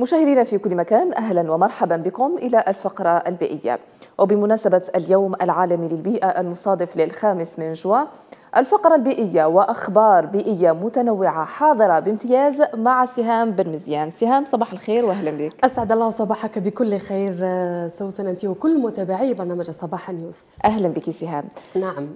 مشاهدينا في كل مكان اهلا ومرحبا بكم الى الفقره البيئيه وبمناسبه اليوم العالمي للبيئه المصادف للخامس من جوان الفقره البيئيه واخبار بيئيه متنوعه حاضره بامتياز مع سهام بن مزيان سهام صباح الخير واهلا بك اسعد الله صباحك بكل خير آه، سوسن انت وكل متابعي برنامج صباح نيوز اهلا بك سهام نعم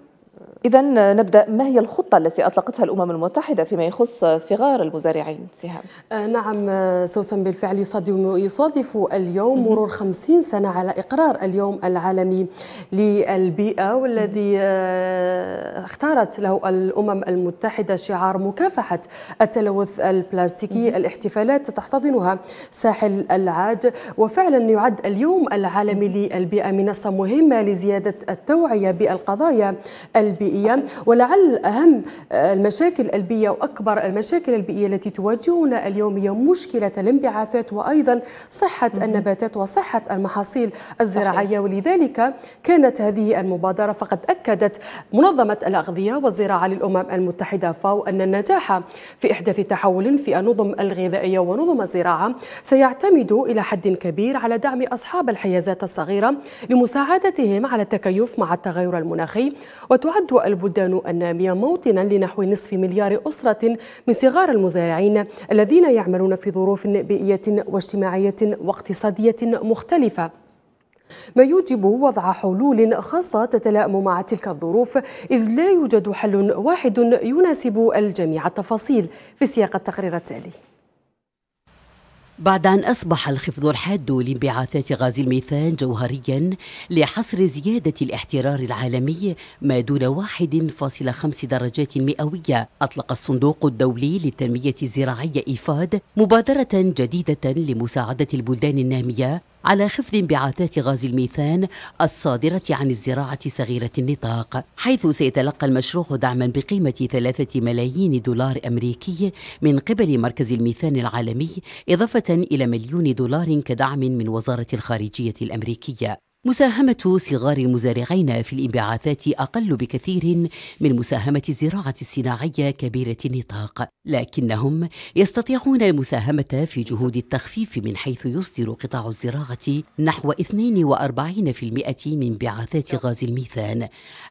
إذا نبدأ ما هي الخطة التي أطلقتها الأمم المتحدة فيما يخص صغار المزارعين سهام؟ آه نعم آه، سوسن بالفعل يصادف يصادف اليوم مرور 50 سنة على إقرار اليوم العالمي للبيئة والذي آه اختارت له الأمم المتحدة شعار مكافحة التلوث البلاستيكي الاحتفالات تحتضنها ساحل العاج وفعلا يعد اليوم العالمي للبيئة منصة مهمة لزيادة التوعية بالقضايا البيئية البيئية ولعل أهم المشاكل البيئية وأكبر المشاكل البيئية التي تواجهنا اليوم هي مشكلة الانبعاثات وأيضا صحة النباتات وصحة المحاصيل الزراعية ولذلك كانت هذه المبادرة فقد أكدت منظمة الأغذية والزراعة للأمم المتحدة فاو أن النجاح في إحداث تحول في النظم الغذائية ونظم الزراعة سيعتمد إلى حد كبير على دعم أصحاب الحيازات الصغيرة لمساعدتهم على التكيف مع التغير المناخي وتعد البلدان النامية موطنا لنحو نصف مليار أسرة من صغار المزارعين الذين يعملون في ظروف بيئية واجتماعية واقتصادية مختلفة ما يوجب وضع حلول خاصة تتلائم مع تلك الظروف إذ لا يوجد حل واحد يناسب الجميع التفاصيل في سياق التقرير التالي بعد أن أصبح الخفض الحاد لانبعاثات غاز الميثان جوهريا لحصر زيادة الاحترار العالمي ما دون 1.5 درجات مئوية أطلق الصندوق الدولي للتنمية الزراعية إيفاد مبادرة جديدة لمساعدة البلدان النامية على خفض انبعاثات غاز الميثان الصادرة عن الزراعة صغيرة النطاق حيث سيتلقى المشروع دعما بقيمة ثلاثة ملايين دولار أمريكي من قبل مركز الميثان العالمي إضافة إلى مليون دولار كدعم من وزارة الخارجية الأمريكية مساهمة صغار المزارعين في الانبعاثات أقل بكثير من مساهمة الزراعة الصناعية كبيرة النطاق، لكنهم يستطيعون المساهمة في جهود التخفيف من حيث يصدر قطاع الزراعة نحو 42% من انبعاثات غاز الميثان،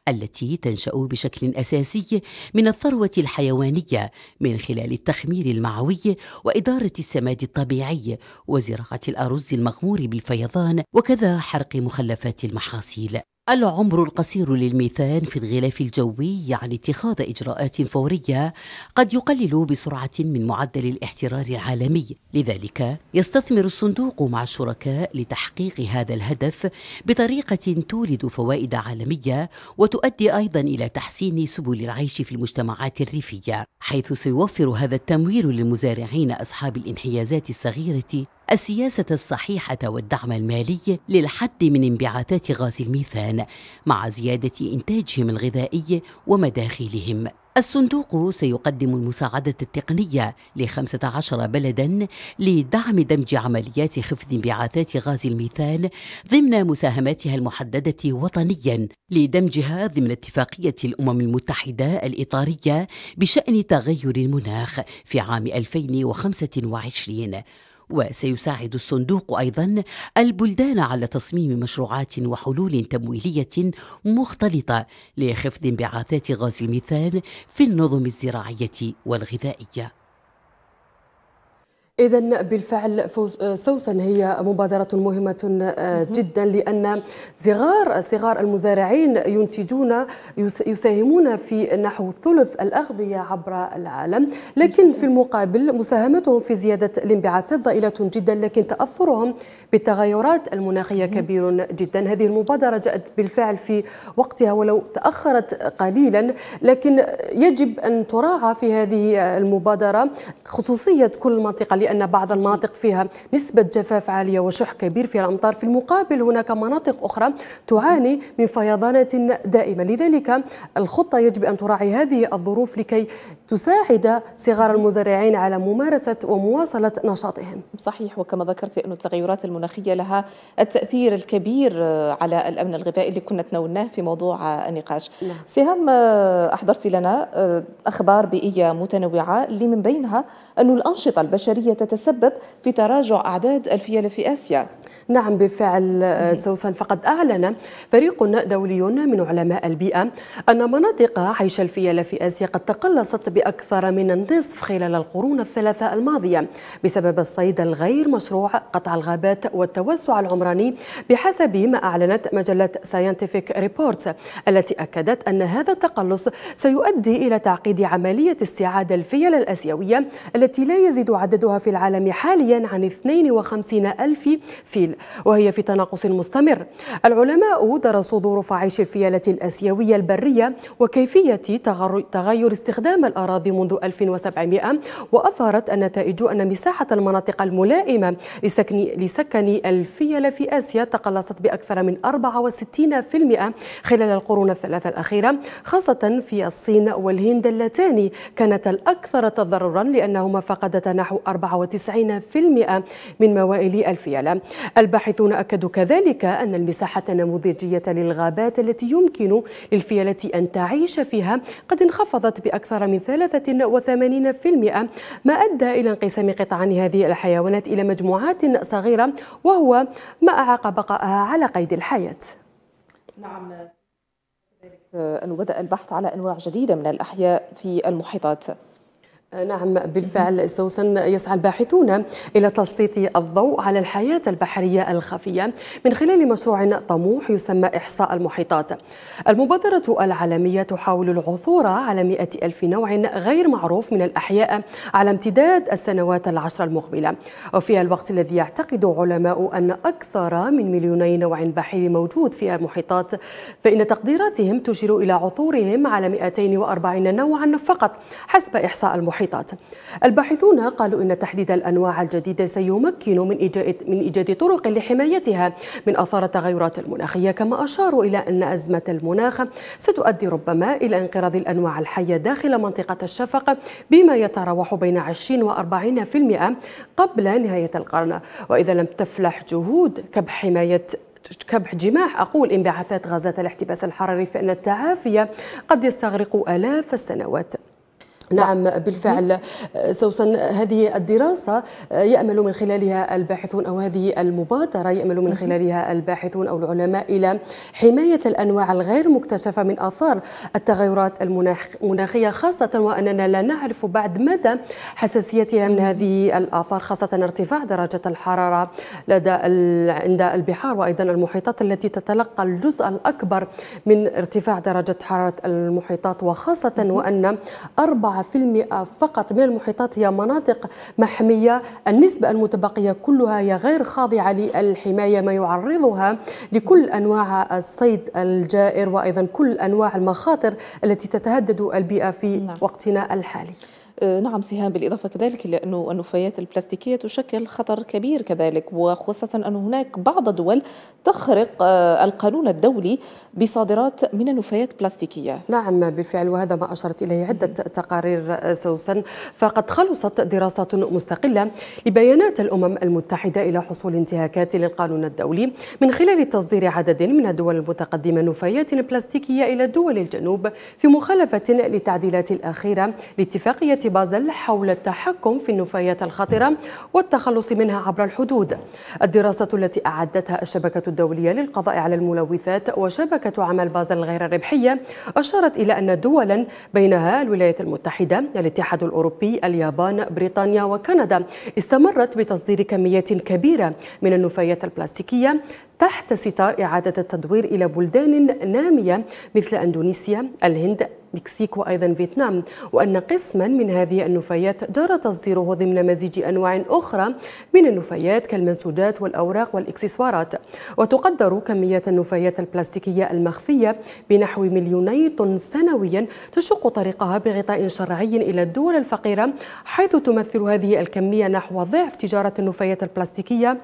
التي تنشأ بشكل أساسي من الثروة الحيوانية من خلال التخمير المعوي وإدارة السماد الطبيعي وزراعة الأرز المغمور بالفيضان وكذا حرق مخلفات مخلفات المحاصيل العمر القصير للميثان في الغلاف الجوي يعني اتخاذ اجراءات فوريه قد يقلل بسرعه من معدل الاحترار العالمي لذلك يستثمر الصندوق مع الشركاء لتحقيق هذا الهدف بطريقه تولد فوائد عالميه وتؤدي ايضا الى تحسين سبل العيش في المجتمعات الريفيه حيث سيوفر هذا التمويل للمزارعين اصحاب الانحيازات الصغيره السياسة الصحيحة والدعم المالي للحد من انبعاثات غاز الميثان مع زيادة إنتاجهم الغذائي ومداخلهم. الصندوق سيقدم المساعدة التقنية ل 15 بلدا لدعم دمج عمليات خفض انبعاثات غاز الميثان ضمن مساهماتها المحددة وطنيا لدمجها ضمن اتفاقية الأمم المتحدة الإطارية بشأن تغير المناخ في عام 2025 وسيساعد الصندوق ايضا البلدان على تصميم مشروعات وحلول تمويليه مختلطه لخفض انبعاثات غاز الميثان في النظم الزراعيه والغذائيه إذا بالفعل آه، سوسن هي مبادرة مهمة آه، جدا لأن صغار صغار المزارعين ينتجون يساهمون في نحو ثلث الأغذية عبر العالم لكن في المقابل مساهمتهم في زيادة الانبعاثات ضئيلة جدا لكن تأثرهم بالتغيرات المناخية كبير جدا هذه المبادرة جاءت بالفعل في وقتها ولو تأخرت قليلا لكن يجب أن تراعى في هذه المبادرة خصوصية كل منطقة لأن بعض المناطق فيها نسبة جفاف عالية وشح كبير فيها الأمطار في المقابل هناك مناطق أخرى تعاني من فيضانات دائمة لذلك الخطة يجب أن تراعي هذه الظروف لكي تساعد صغار المزارعين على ممارسة ومواصلة نشاطهم صحيح وكما ذكرت أن التغيرات المناخية لها التأثير الكبير على الأمن الغذائي اللي كنا تناولناه في موضوع النقاش نعم. سهام أحضرت لنا أخبار بيئية متنوعة اللي من بينها أن الأنشطة البشرية تتسبب في تراجع أعداد الفيلة في آسيا نعم بالفعل آه، سوسن فقد أعلن فريق دولي من علماء البيئة أن مناطق عيش الفيلة في آسيا قد تقلصت بأكثر من النصف خلال القرون الثلاثة الماضية بسبب الصيد الغير مشروع قطع الغابات والتوسع العمراني بحسب ما أعلنت مجلة ساينتيفيك ريبورتس التي أكدت أن هذا التقلص سيؤدي إلى تعقيد عملية استعادة الفيلة الأسيوية التي لا يزيد عددها في العالم حاليا عن 52 ألف فيل وهي في تناقص مستمر العلماء درسوا ظروف عيش الفيلة الآسيوية البرية وكيفية تغير استخدام الأراضي منذ 1700 وأظهرت النتائج أن مساحة المناطق الملائمة لسكن, لسكن الفيلة في آسيا تقلصت بأكثر من 64% خلال القرون الثلاثة الأخيرة خاصة في الصين والهند اللتان كانت الأكثر تضررا لأنهما فقدتا نحو 94% من موائل الفيلة الباحثون أكدوا كذلك أن المساحة النموذجية للغابات التي يمكن للفيلة أن تعيش فيها قد انخفضت بأكثر من 83% ما أدى إلى انقسام قطعان هذه الحيوانات إلى مجموعات صغيرة وهو ما أعاق بقائها على قيد الحياة نعم آه، أنه بدأ البحث على أنواع جديدة من الأحياء في المحيطات نعم بالفعل سوسن يسعى الباحثون إلى تسليط الضوء على الحياة البحرية الخفية من خلال مشروع طموح يسمى إحصاء المحيطات المبادرة العالمية تحاول العثور على مئة ألف نوع غير معروف من الأحياء على امتداد السنوات العشر المقبلة وفي الوقت الذي يعتقد علماء أن أكثر من مليوني نوع بحري موجود في المحيطات فإن تقديراتهم تشير إلى عثورهم على 240 نوعا فقط حسب إحصاء المحيطات المحيطات الباحثون قالوا إن تحديد الأنواع الجديدة سيمكن من إيجاد, من إيجاد طرق لحمايتها من آثار التغيرات المناخية كما أشاروا إلى أن أزمة المناخ ستؤدي ربما إلى انقراض الأنواع الحية داخل منطقة الشفق بما يتراوح بين 20 و 40% قبل نهاية القرن وإذا لم تفلح جهود كبح حماية كبح جماح أقول انبعاثات غازات الاحتباس الحراري فإن التعافي قد يستغرق آلاف السنوات نعم بالفعل سوسن هذه الدراسة آه، يأمل من خلالها الباحثون أو هذه المبادرة يأمل من خلالها الباحثون أو العلماء إلى حماية الأنواع الغير مكتشفة من آثار التغيرات المناخية خاصة وأننا لا نعرف بعد مدى حساسيتها من هذه الآثار خاصة ارتفاع درجة الحرارة لدى عند البحار وأيضا المحيطات التي تتلقى الجزء الأكبر من ارتفاع درجة حرارة المحيطات وخاصة وأن 4 فقط من المحيطات هي مناطق محمية النسبة المتبقية كلها هي غير خاضعة للحماية ما يعرضها لكل أنواع الصيد الجائر وأيضا كل أنواع المخاطر التي تتهدد البيئة في نعم. وقتنا الحالي آه، نعم سهام بالإضافة كذلك إلى النفايات البلاستيكية تشكل خطر كبير كذلك وخاصة أن هناك بعض الدول تخرق آه، القانون الدولي بصادرات من النفايات البلاستيكية نعم بالفعل وهذا ما أشرت إليه عدة تقارير آه، سوسن فقد خلصت دراسات مستقلة لبيانات الأمم المتحدة إلى حصول انتهاكات للقانون الدولي من خلال تصدير عدد من الدول المتقدمة نفايات بلاستيكية إلى دول الجنوب في مخالفة للتعديلات الأخيرة لاتفاقية بازل حول التحكم في النفايات الخطرة والتخلص منها عبر الحدود الدراسة التي أعدتها الشبكة الدولية للقضاء على الملوثات وشبكة عمل بازل غير الربحية أشارت إلى أن دولا بينها الولايات المتحدة الاتحاد الأوروبي اليابان بريطانيا وكندا استمرت بتصدير كميات كبيرة من النفايات البلاستيكية تحت ستار إعادة التدوير إلى بلدان نامية مثل أندونيسيا الهند مكسيك وأيضا فيتنام وأن قسما من هذه النفايات جرى تصديره ضمن مزيج أنواع أخرى من النفايات كالمنسوجات والأوراق والإكسسوارات وتقدر كمية النفايات البلاستيكية المخفية بنحو مليوني طن سنويا تشق طريقها بغطاء شرعي إلى الدول الفقيرة حيث تمثل هذه الكمية نحو ضعف تجارة النفايات البلاستيكية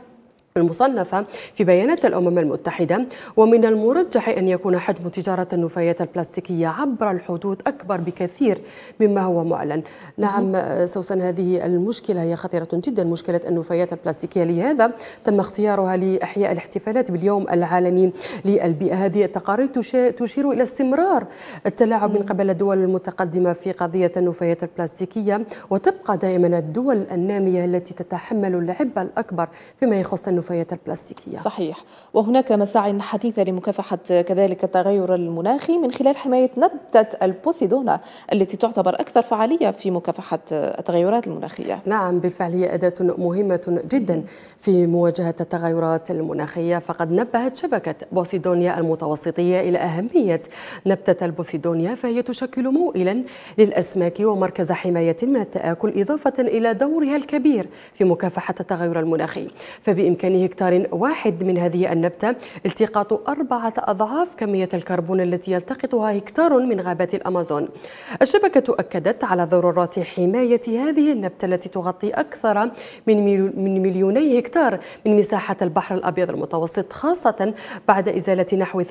المصنفة في بيانات الأمم المتحدة ومن المرجح أن يكون حجم تجارة النفايات البلاستيكية عبر الحدود أكبر بكثير مما هو معلن نعم سوسن هذه المشكلة هي خطيرة جدا مشكلة النفايات البلاستيكية لهذا تم اختيارها لإحياء الاحتفالات باليوم العالمي للبيئة هذه التقارير تشير إلى استمرار التلاعب من قبل الدول المتقدمة في قضية النفايات البلاستيكية وتبقى دائما الدول النامية التي تتحمل العبء الأكبر فيما يخص النفايات النفايات البلاستيكية صحيح وهناك مساعي حديثة لمكافحة كذلك التغير المناخي من خلال حماية نبتة البوسيدونا التي تعتبر أكثر فعالية في مكافحة التغيرات المناخية نعم بالفعل هي أداة مهمة جدا في مواجهة التغيرات المناخية فقد نبهت شبكة بوسيدونيا المتوسطية إلى أهمية نبتة البوسيدونيا فهي تشكل موئلا للأسماك ومركز حماية من التآكل إضافة إلى دورها الكبير في مكافحة التغير المناخي فبإمكان ميزان هكتار واحد من هذه النبتة التقاط أربعة أضعاف كمية الكربون التي يلتقطها هكتار من غابات الأمازون الشبكة أكدت على ضرورة حماية هذه النبتة التي تغطي أكثر من مليوني هكتار من مساحة البحر الأبيض المتوسط خاصة بعد إزالة نحو 30%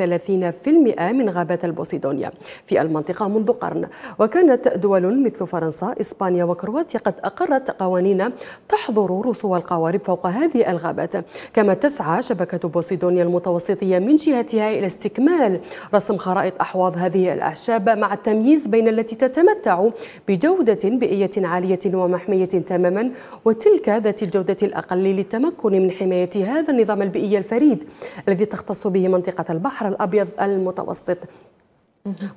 من غابات البوسيدونيا في المنطقة منذ قرن وكانت دول مثل فرنسا إسبانيا وكرواتيا قد أقرت قوانين تحظر رسو القوارب فوق هذه الغابات كما تسعى شبكة بوسيدونيا المتوسطية من جهتها إلى استكمال رسم خرائط أحواض هذه الأعشاب مع التمييز بين التي تتمتع بجودة بيئية عالية ومحمية تماما وتلك ذات الجودة الأقل للتمكن من حماية هذا النظام البيئي الفريد الذي تختص به منطقة البحر الأبيض المتوسط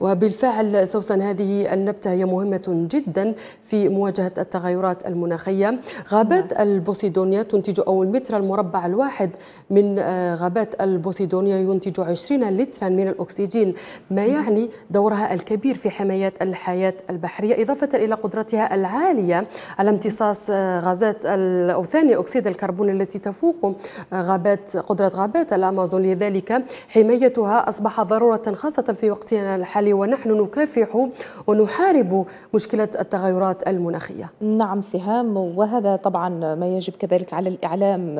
وبالفعل سوسن هذه النبتة هي مهمة جدا في مواجهة التغيرات المناخية غابات نعم. البوسيدونيا تنتج أو المتر المربع الواحد من آه، غابات البوسيدونيا ينتج 20 لترا من الأكسجين ما يعني دورها الكبير في حماية الحياة البحرية إضافة إلى قدرتها العالية على امتصاص آه، غازات أو ثاني أكسيد الكربون التي تفوق آه، غابات قدرة غابات الأمازون لذلك حمايتها أصبح ضرورة خاصة في وقتنا الحالي ونحن نكافح ونحارب مشكلة التغيرات المناخية نعم سهام وهذا طبعا ما يجب كذلك على الإعلام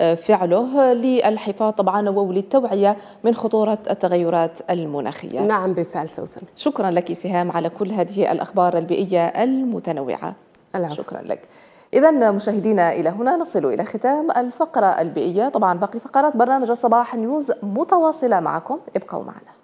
آه، فعله للحفاظ طبعا وللتوعية من خطورة التغيرات المناخية نعم بالفعل سوسن شكرا لك سهام على كل هذه الأخبار البيئية المتنوعة العفو. شكرا لك إذا مشاهدينا إلى هنا نصل إلى ختام الفقرة البيئية طبعا باقي فقرات برنامج صباح نيوز متواصلة معكم ابقوا معنا